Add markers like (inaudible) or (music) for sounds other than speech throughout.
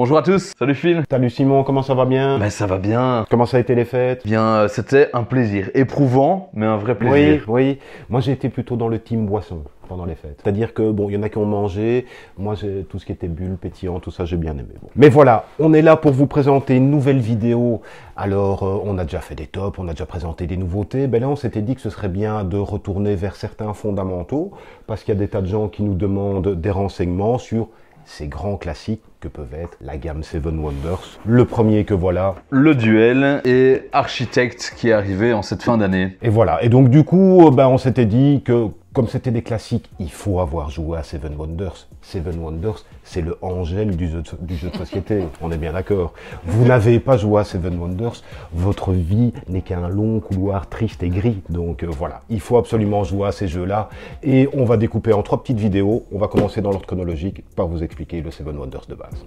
Bonjour à tous, salut Phil. Salut Simon, comment ça va bien Ben ça va bien. Comment ça a été les fêtes Bien, euh, c'était un plaisir. Éprouvant, mais un vrai plaisir. Oui, oui. Moi j'ai été plutôt dans le team boisson pendant les fêtes. C'est-à-dire que bon, il y en a qui ont mangé, moi j'ai tout ce qui était bulles, pétillant, tout ça, j'ai bien aimé. Mais voilà, on est là pour vous présenter une nouvelle vidéo. Alors, euh, on a déjà fait des tops, on a déjà présenté des nouveautés. Ben là, on s'était dit que ce serait bien de retourner vers certains fondamentaux parce qu'il y a des tas de gens qui nous demandent des renseignements sur ces grands classiques que peuvent être la gamme Seven Wonders. Le premier que voilà. Le duel et Architect qui est arrivé en cette fin d'année. Et voilà. Et donc du coup, euh, ben, on s'était dit que comme c'était des classiques, il faut avoir joué à Seven Wonders. Seven Wonders, c'est le Angèle du jeu, de, société. (laughs) On est bien d'accord. Vous n'avez pas joué à Seven Wonders, votre vie n'est qu'un long couloir triste et gris. Donc euh, voilà, il faut absolument jouer à ces jeux-là. Et on va découper en trois petites vidéos. On va commencer dans l'ordre chronologique par vous expliquer le Seven Wonders de base.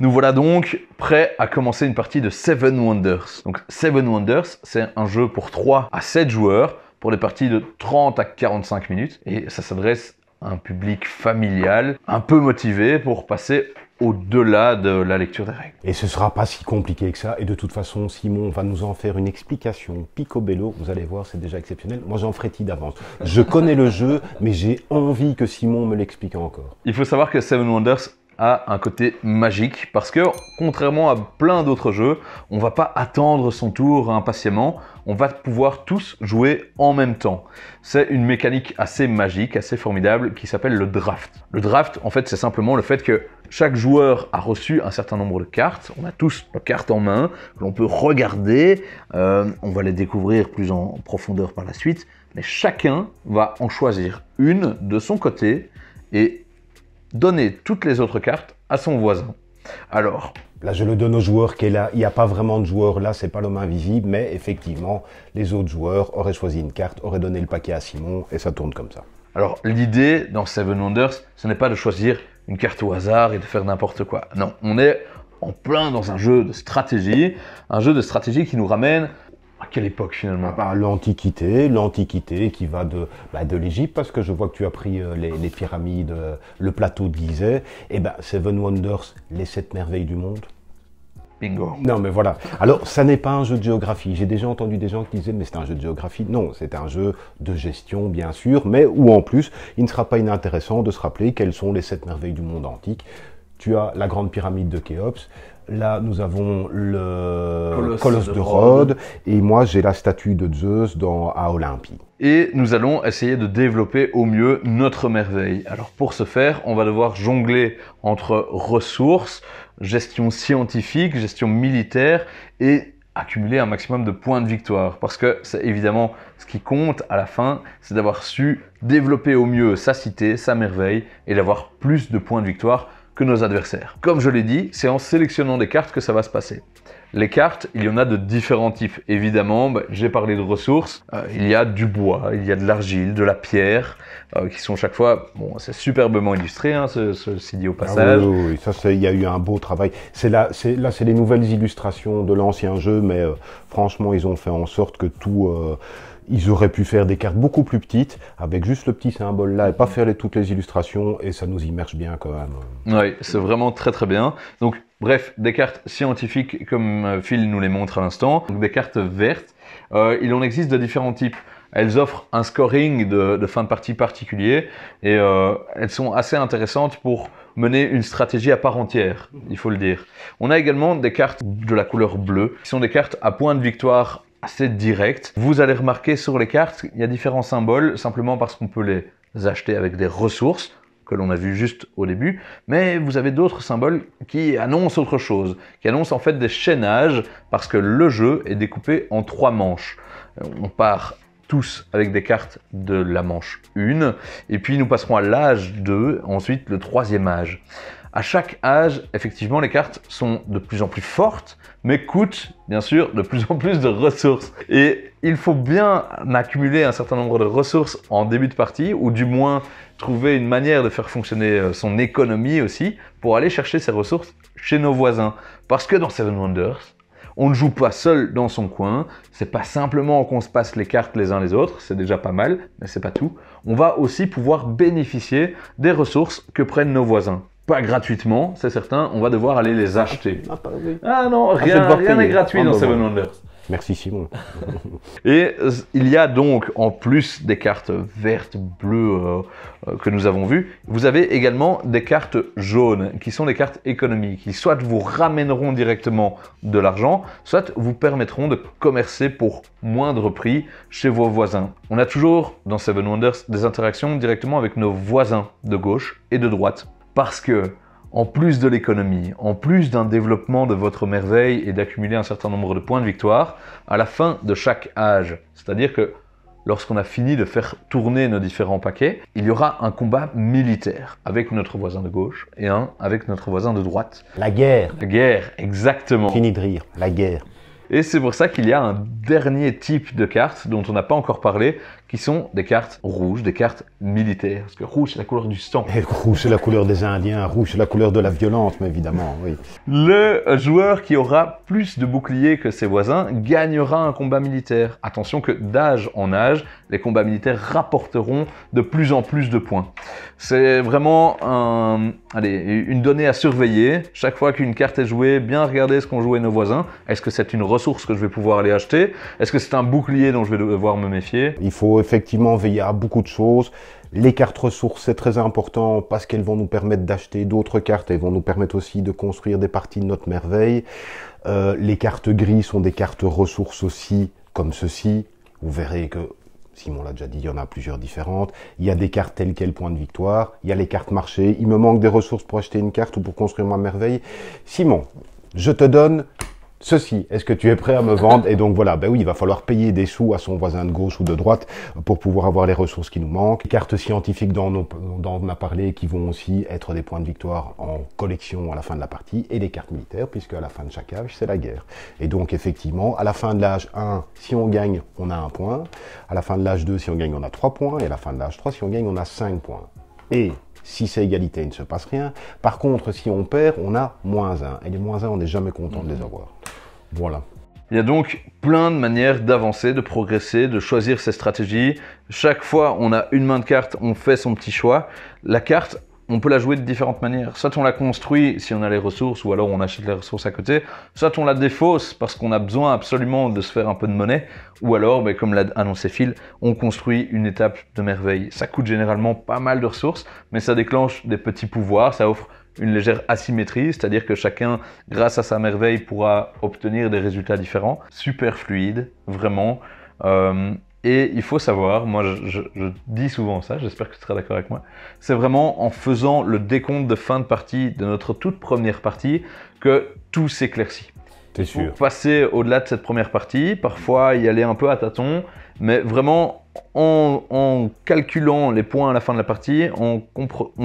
Nous voilà donc prêts à commencer une partie de Seven Wonders. Donc Seven Wonders, c'est un jeu pour 3 à 7 joueurs pour des parties de 30 à 45 minutes et ça s'adresse à un public familial, un peu motivé pour passer au-delà de la lecture des règles. Et ce sera pas si compliqué que ça. Et de toute façon, Simon va nous en faire une explication picobello. Vous allez voir, c'est déjà exceptionnel. Moi, j'en frétille d'avance. Je connais le jeu, mais j'ai envie que Simon me l'explique encore. Il faut savoir que Seven Wonders a un côté magique parce que contrairement à plein d'autres jeux, on va pas attendre son tour impatiemment, on va pouvoir tous jouer en même temps. C'est une mécanique assez magique, assez formidable qui s'appelle le draft. Le draft en fait, c'est simplement le fait que chaque joueur a reçu un certain nombre de cartes, on a tous nos cartes en main que l'on peut regarder, euh, on va les découvrir plus en profondeur par la suite, mais chacun va en choisir une de son côté et donner toutes les autres cartes à son voisin. Alors. Là, je le donne au joueur qui est là. Il n'y a pas vraiment de joueur là, c'est pas l'homme invisible, mais effectivement, les autres joueurs auraient choisi une carte, auraient donné le paquet à Simon, et ça tourne comme ça. Alors, l'idée dans Seven Wonders, ce n'est pas de choisir une carte au hasard et de faire n'importe quoi. Non, on est en plein dans un jeu de stratégie, un jeu de stratégie qui nous ramène à quelle époque finalement ah bah, L'Antiquité, l'Antiquité qui va de, bah, de l'Égypte, parce que je vois que tu as pris euh, les, pyramides, euh, le plateau de Gizeh, et bah, ben Seven Wonders, les sept merveilles du monde. Bingo. Non mais voilà. Alors ça n'est pas un jeu de géographie. J'ai déjà entendu des gens qui disaient mais c'est un jeu de géographie. Non, c'est un jeu de gestion bien sûr, mais où en plus il ne sera pas inintéressant de se rappeler quelles sont les sept merveilles du monde antique. Tu as la grande pyramide de Khéops, Là, nous avons le Colosse, de, Rhodes. Et moi, j'ai la statue de Zeus dans, à Olympie. Et nous allons essayer de développer au mieux notre merveille. Alors, pour ce faire, on va devoir jongler entre ressources, gestion scientifique, gestion militaire et accumuler un maximum de points de victoire. Parce que c'est évidemment ce qui compte à la fin, c'est d'avoir su développer au mieux sa cité, sa merveille et d'avoir plus de points de victoire que nos adversaires. Comme je l'ai dit, c'est en sélectionnant des cartes que ça va se passer. Les cartes, il y en a de différents types. Évidemment, bah, j'ai parlé de ressources. Euh, il y a du bois, il y a de l'argile, de la pierre, euh, qui sont chaque fois, bon, c'est superbement illustré, hein, ceci dit au ah passage. Ah oui, oui, ça, il y a eu un beau travail. C'est là, c'est là, c'est les nouvelles illustrations de l'ancien jeu, mais euh, franchement, ils ont fait en sorte que tout ils auraient pu faire des cartes beaucoup plus petites, avec juste le petit symbole là, et pas mm. faire toutes les illustrations, et ça nous immerge bien quand même. Oui, c'est vraiment très très bien. Donc, bref, des cartes scientifiques, comme euh, Phil nous les montre à l'instant, des cartes vertes. Euh, il en existe de différents types elles offrent un scoring de, fin de partie particulier et euh, elles sont assez intéressantes pour mener une stratégie à part entière, il faut le dire. On a également des cartes de la couleur bleue, qui sont des cartes à points de victoire assez direct. Vous allez remarquer sur les cartes, il y a différents symboles, simplement parce qu'on peut les acheter avec des ressources que l'on a vu juste au début, mais vous avez d'autres symboles qui annoncent autre chose, qui annoncent en fait des chaînages, parce que le jeu est découpé en trois manches. Euh, on part tous avec des cartes de la manche 1, et puis nous passerons à l'âge 2, ensuite le troisième âge. À chaque âge, effectivement, les cartes sont de plus en plus fortes, mais coûtent bien sûr de plus en plus de ressources. Et il faut bien accumuler un certain nombre de ressources en début de partie, ou du moins trouver une manière de faire fonctionner euh, son économie aussi, pour aller chercher ces ressources chez nos voisins. Parce que dans Seven Wonders, on ne joue pas seul dans son coin. C'est pas simplement qu'on se passe les cartes les uns les autres, c'est déjà pas mal, mais c'est pas tout. On va aussi pouvoir bénéficier des ressources que prennent nos voisins pas gratuitement, c'est certain, on va devoir aller les acheter. Ah, ah non, ah, rien n'est gratuit ah, dans bah, Seven Wonders. Merci Simon. (laughs) et il y a donc, en plus des cartes vertes, bleues euh, euh, que nous avons vues, vous avez également des cartes jaunes, qui sont des cartes économiques, qui soit vous ramèneront directement de l'argent, soit vous permettront de commercer pour moindre prix chez vos voisins. On a toujours dans Seven Wonders des interactions directement avec nos voisins de gauche et de droite. Parce que, en plus de l'économie, en plus d'un développement de votre merveille et d'accumuler un certain nombre de points de victoire, à la fin de chaque âge, c'est-à-dire que lorsqu'on a fini de faire tourner nos différents paquets, il y aura un combat militaire avec notre voisin de gauche et un avec notre voisin de droite. La guerre. La guerre, exactement. Fini de rire, la guerre. Et c'est pour ça qu'il y a un dernier type de cartes dont on n'a pas encore parlé, qui sont des cartes rouges, des cartes militaires. Parce que rouge, c'est la couleur du sang. Et rouge, c'est la couleur des Indiens. Rouge, c'est la couleur de la violence, mais évidemment, oui. Le joueur qui aura plus de boucliers que ses voisins gagnera un combat militaire. Attention que d'âge en âge, les combats militaires rapporteront de plus en plus de points. C'est vraiment un Allez, une donnée à surveiller. Chaque fois qu'une carte est jouée, bien regarder ce qu'ont joué nos voisins. Est-ce que c'est une ressource que je vais pouvoir aller acheter Est-ce que c'est un bouclier dont je vais devoir me méfier Il faut effectivement veiller à beaucoup de choses. Les cartes ressources, c'est très important parce qu'elles vont nous permettre d'acheter d'autres cartes. Elles vont nous permettre aussi de construire des parties de notre merveille. Euh, les cartes grises sont des cartes ressources aussi, comme ceci. Vous verrez que Simon l'a déjà dit, il y en a plusieurs différentes. Il y a des cartes telles quelles point de victoire. Il y a les cartes marché. Il me manque des ressources pour acheter une carte ou pour construire ma merveille. Simon, je te donne ceci, est-ce que tu es prêt à me vendre Et donc voilà, ben oui, il va falloir payer des sous à son voisin de gauche ou de droite pour pouvoir avoir les ressources qui nous manquent. Les cartes scientifiques dont on, dont on a parlé qui vont aussi être des points de victoire en collection à la fin de la partie et les cartes militaires puisque à la fin de chaque âge, c'est la guerre. Et donc effectivement, à la fin de l'âge 1, si on gagne, on a un point. À la fin de l'âge 2, si on gagne, on a 3 points. Et à la fin de l'âge 3, si on gagne, on a 5 points. Et si c'est égalité, il ne se passe rien. Par contre, si on perd, on a moins 1. Et les moins 1, on n'est jamais content de les mmh. avoir. Voilà. Il y a donc plein de manières d'avancer, de progresser, de choisir ses stratégies. Chaque fois, on a une main de carte, on fait son petit choix. La carte, on peut la jouer de différentes manières. Soit on la construit si on a les ressources, ou alors on achète les ressources à côté. Soit on la défausse parce qu'on a besoin absolument de se faire un peu de monnaie. Ou alors, ben, comme l'a annoncé Phil, on construit une étape de merveille. Ça coûte généralement pas mal de ressources, mais ça déclenche des petits pouvoirs, ça offre une légère asymétrie, c'est-à-dire que chacun, grâce à sa merveille, pourra obtenir des résultats différents. Super fluide, vraiment. Euh, et il faut savoir, moi je, dis souvent ça, j'espère que tu seras d'accord avec moi, c'est vraiment en faisant le décompte de fin de partie de notre toute première partie que tout s'éclaircit. T'es sûr. passer au-delà de cette première partie, parfois y aller un peu à tâtons, mais vraiment en, calculant les points à la fin de la partie, on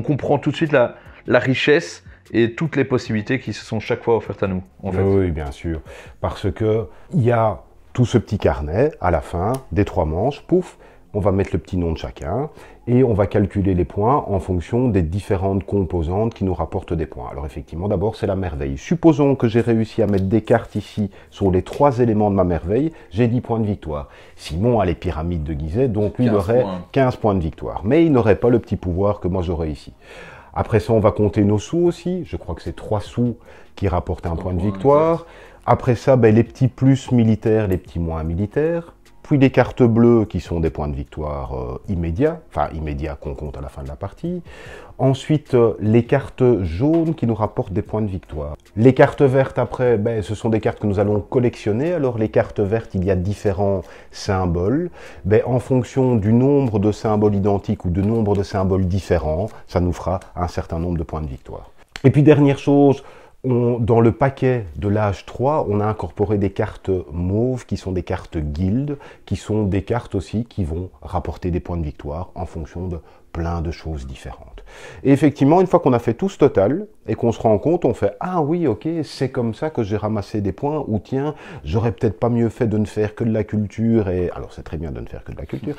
comprend tout de suite la, la richesse et toutes les possibilités qui se sont chaque fois offertes à nous. Oui, bien sûr. Parce que y a tout ce petit carnet à la fin des trois manches, pouf, on va mettre le petit nom de chacun et on va calculer les points en fonction des différentes composantes qui nous rapportent des points. Alors effectivement, d'abord, c'est la merveille. Supposons que j'ai réussi à mettre des cartes ici sur les trois éléments de ma merveille, j'ai 10 points de victoire. Simon a les pyramides de Gizet, donc lui, il aurait 15 points de victoire. Mais il n'aurait pas le petit pouvoir que moi j'aurais ici. Après ça, on va compter nos sous aussi. Je crois que c'est trois sous qui rapportent un point de victoire. Après ça, ben, les petits plus militaires, les petits moins militaires. Puis les cartes bleues qui sont des points de victoire euh, immédiats, enfin immédiats qu'on compte à la fin de la partie. Ensuite, euh, les cartes jaunes qui nous rapportent des points de victoire. Les cartes vertes, après, ben, ce sont des cartes que nous allons collectionner. Alors les cartes vertes, il y a différents symboles. Ben, en fonction du nombre de symboles identiques ou de nombre de symboles différents, ça nous fera un certain nombre de points de victoire. Et puis dernière chose, dans le paquet de l'âge 3, on a incorporé des cartes mauves qui sont des cartes guildes, qui sont des cartes aussi qui vont rapporter des points de victoire en fonction de plein de choses différentes. Et effectivement, une fois qu'on a fait tout ce total et qu'on se rend compte, on fait ah oui, ok, c'est comme ça que j'ai ramassé des points. Ou tiens, j'aurais peut-être pas mieux fait de ne faire que de la culture. Et alors c'est très bien de ne faire que de la culture,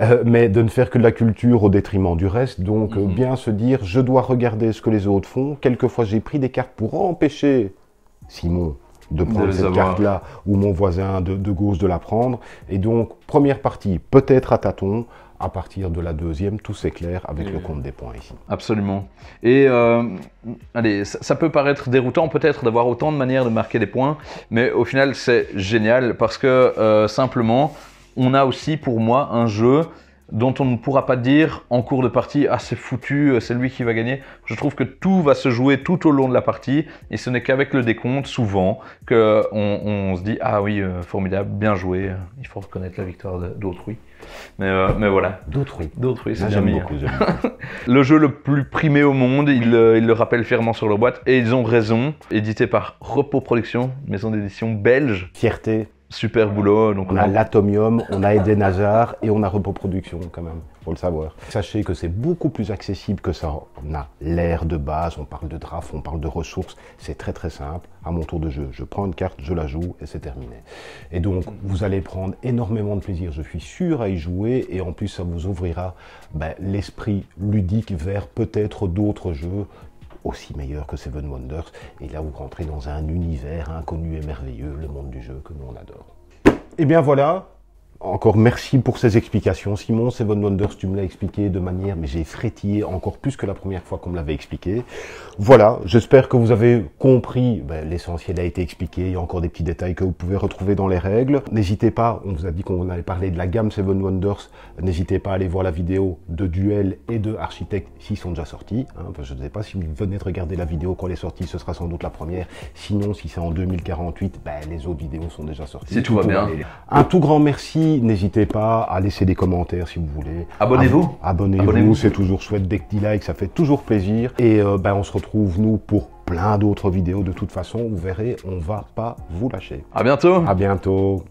euh, mais de ne faire que de la culture au détriment du reste. Donc euh, mhm. bien se dire, je dois regarder ce que les autres font. Quelquefois, j'ai pris des cartes pour empêcher Simon de prendre cette carte-là ou mon voisin de, de, gauche de la prendre. Et donc, première partie, peut-être à tâtons, à partir de la deuxième, tout s'éclaire avec le compte des points ici. Absolument. Et euh, allez, ça, peut paraître déroutant peut-être d'avoir autant de manières de marquer des points, mais au final c'est génial parce que euh, simplement on a aussi pour moi un jeu dont on ne pourra pas dire en cours de partie ah c'est foutu, euh, c'est lui qui va gagner. Je trouve que tout va se jouer tout au long de la partie et ce n'est qu'avec le décompte souvent que on, se dit ah oui euh, formidable, bien joué, euh, il faut reconnaître la victoire d'autrui. Mais, voilà. D'autrui. D'autrui, c'est j'aime (laughs) beaucoup. le jeu le plus primé au monde, ils, ils le rappellent fièrement sur leur boîte et ils ont raison. Édité par Repos Productions, maison d'édition belge. Fierté. Super boulot. Donc on, a l'Atomium, on a aidé Nazar et on a Reproduction quand même, faut le savoir. Sachez que c'est beaucoup plus accessible que ça. On a l'air de base, on parle de draft, on parle de ressources. C'est très très simple. À mon tour de jeu, je prends une carte, je la joue et c'est terminé. Et donc vous allez prendre énormément de plaisir, je suis sûr à y jouer et en plus ça vous ouvrira ben, l'esprit ludique vers peut-être d'autres jeux aussi meilleur que Seven Wonders. Et là, vous rentrez dans un univers inconnu et merveilleux, le monde du jeu que nous on adore. Et eh bien voilà, encore merci pour ces explications, Simon. Seven Wonders, tu me l'as expliqué de manière, mais j'ai frétillé encore plus que la première fois qu'on me l'avait expliqué. Voilà, j'espère que vous avez compris. Ben, l'essentiel a été expliqué. Il y a encore des petits détails que vous pouvez retrouver dans les règles. N'hésitez pas, on vous a dit qu'on allait parler de la gamme Seven Wonders. N'hésitez pas à aller voir la vidéo de Duel et de Architect s'ils sont déjà sortis. Hein. je ne sais pas si vous venez de regarder la vidéo quand elle est sortie, ce sera sans doute la première. Sinon, si c'est en 2048, ben, les autres vidéos sont déjà sorties. c'est tout va bien. Un tout grand merci n'hésitez pas à laisser des commentaires si vous voulez. Abonnez-vous. Abonnez-vous, c'est toujours chouette. Dès que likes, ça fait toujours plaisir. Et euh, ben, on se retrouve, nous, pour plein d'autres vidéos. De toute façon, vous verrez, on va pas vous lâcher. À bientôt. À bientôt.